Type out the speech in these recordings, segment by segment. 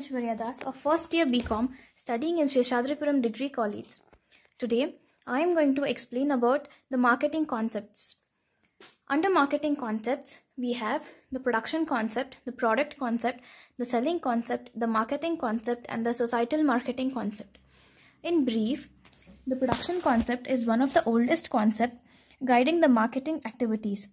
Aishwarya Das of first year BCom studying in Sheshadripuram Degree College. Today, I am going to explain about the marketing concepts. Under marketing concepts, we have the production concept, the product concept, the selling concept, the marketing concept, and the societal marketing concept. In brief, the production concept is one of the oldest concepts guiding the marketing activities.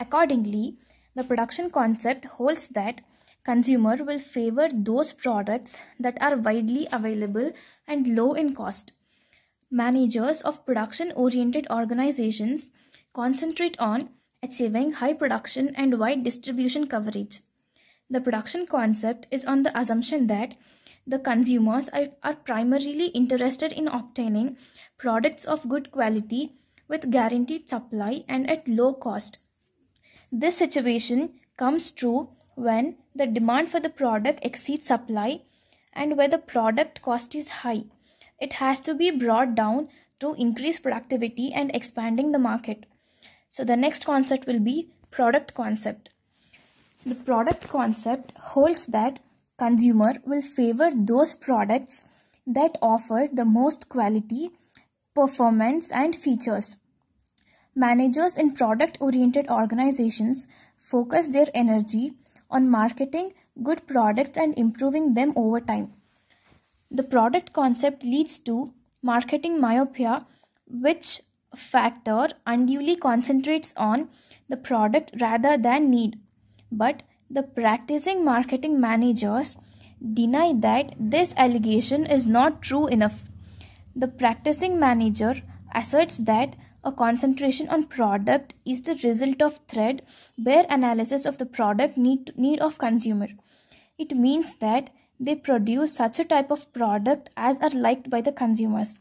Accordingly, the production concept holds that consumer will favor those products that are widely available and low in cost. Managers of production oriented organizations concentrate on achieving high production and wide distribution coverage. The production concept is on the assumption that the consumers are, primarily interested in obtaining products of good quality with guaranteed supply and at low cost. This situation comes true when the demand for the product exceeds supply and where the product cost is high. It has to be brought down through increased productivity and expanding the market. So the next concept will be product concept. The product concept holds that consumer will favor those products that offer the most quality, performance and features. Managers in product oriented organizations focus their energy on marketing good products and improving them over time. The product concept leads to marketing myopia, which factor unduly concentrates on the product rather than need. But the practicing marketing managers deny that this allegation is not true enough. The practicing manager asserts that a concentration on product is the result of thread bare analysis of the product need, need of consumer. It means that they produce such a type of product as are liked by the consumers.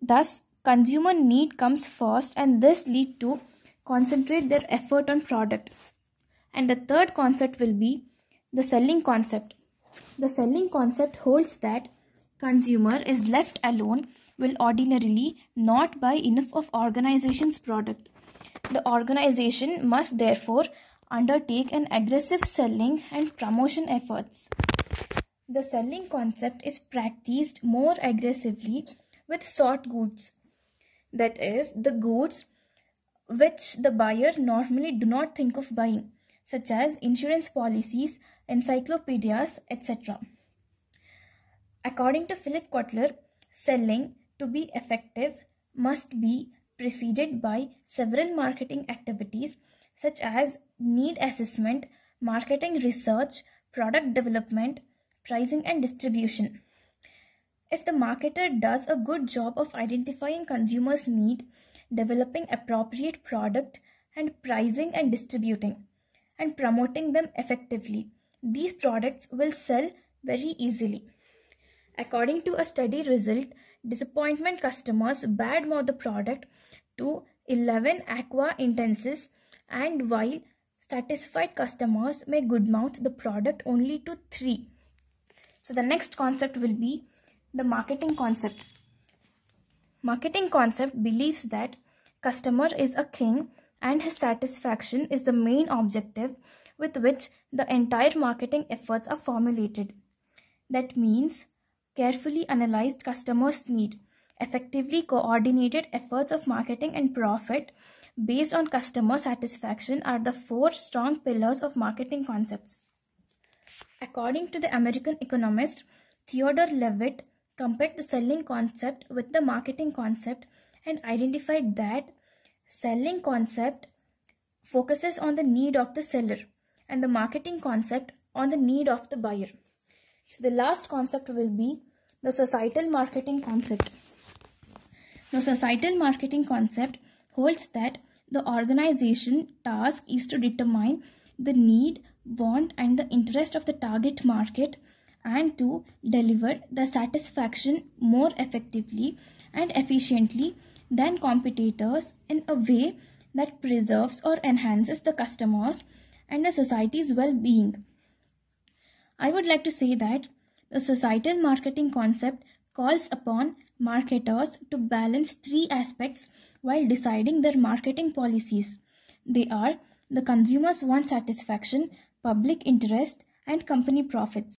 Thus, consumer need comes first and this lead to concentrate their effort on product. And the third concept will be the selling concept. The selling concept holds that consumer is left alone will ordinarily not buy enough of organization's product. The organization must therefore undertake an aggressive selling and promotion efforts. The selling concept is practiced more aggressively with sought goods. That is, the goods which the buyer normally do not think of buying, such as insurance policies, encyclopedias, etc. According to Philip Kotler, selling to be effective must be preceded by several marketing activities such as need assessment, marketing research, product development, pricing, and distribution. If the marketer does a good job of identifying consumers' need, developing appropriate product and pricing and distributing, and promoting them effectively, these products will sell very easily. According to a study result disappointment customers badmouth the product to 11 aqua intenses and while satisfied customers may goodmouth the product only to 3 so the next concept will be the marketing concept marketing concept believes that customer is a king and his satisfaction is the main objective with which the entire marketing efforts are formulated that means carefully analyzed customers' need, effectively coordinated efforts of marketing and profit based on customer satisfaction are the four strong pillars of marketing concepts. According to the American economist Theodore Levitt, compared the selling concept with the marketing concept and identified that selling concept focuses on the need of the seller and the marketing concept on the need of the buyer. So the last concept will be the societal marketing concept. The societal marketing concept holds that the organization task is to determine the need, want and the interest of the target market and to deliver the satisfaction more effectively and efficiently than competitors in a way that preserves or enhances the customers and the society's well-being. I would like to say that the societal marketing concept calls upon marketers to balance three aspects while deciding their marketing policies. They are the consumer's want satisfaction, public interest, and company profits.